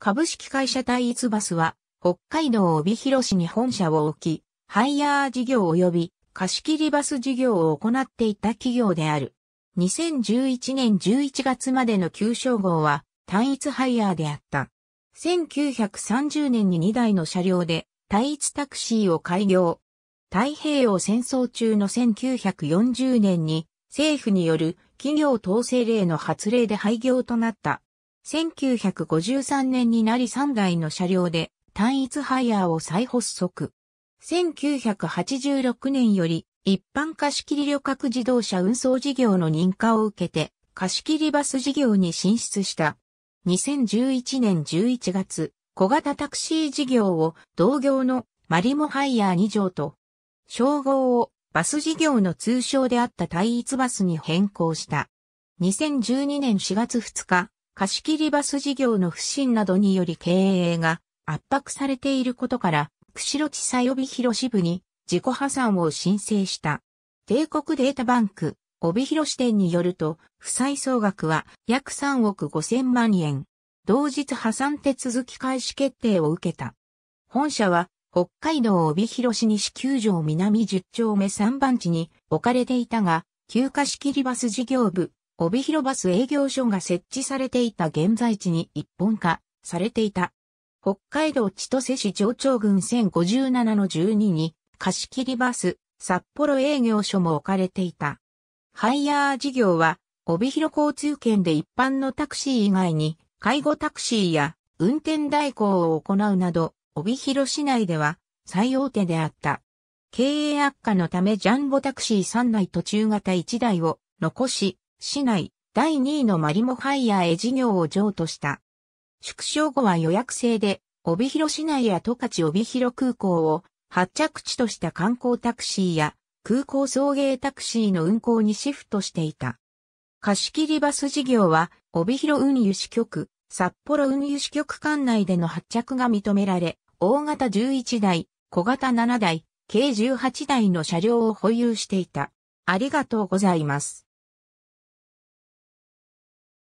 株式会社タイツバスは、北海道帯広市に本社を置き、ハイヤー事業及び貸切バス事業を行っていた企業である。2011年11月までの旧称号は単一ハイヤーであった。1930年に2台の車両で単一タクシーを開業。太平洋戦争中の1940年に政府による企業統制令の発令で廃業となった。1953年になり3台の車両で単一ハイヤーを再発足。1986年より一般貸切旅客自動車運送事業の認可を受けて貸切バス事業に進出した。2011年11月、小型タクシー事業を同業のマリモハイヤー2条と、称号をバス事業の通称であった単一バスに変更した。2012年4月2日、貸し切りバス事業の不振などにより経営が圧迫されていることから、釧路地裁帯広支部に自己破産を申請した。帝国データバンク、帯広支店によると、負債総額は約3億5千万円。同日破産手続き開始決定を受けた。本社は、北海道帯広市西九条南10丁目3番地に置かれていたが、旧貸し切りバス事業部、帯広バス営業所が設置されていた現在地に一本化されていた。北海道千歳市上長郡1057の12に貸切バス札幌営業所も置かれていた。ハイヤー事業は帯広交通圏で一般のタクシー以外に介護タクシーや運転代行を行うなど帯広市内では最大手であった。経営悪化のためジャンボタクシー3内と中型1台を残し、市内第2位のマリモハイヤーへ事業を譲渡した。縮小後は予約制で、帯広市内や十勝帯広空港を発着地とした観光タクシーや空港送迎タクシーの運行にシフトしていた。貸切バス事業は、帯広運輸支局、札幌運輸支局管内での発着が認められ、大型11台、小型7台、計18台の車両を保有していた。ありがとうございます。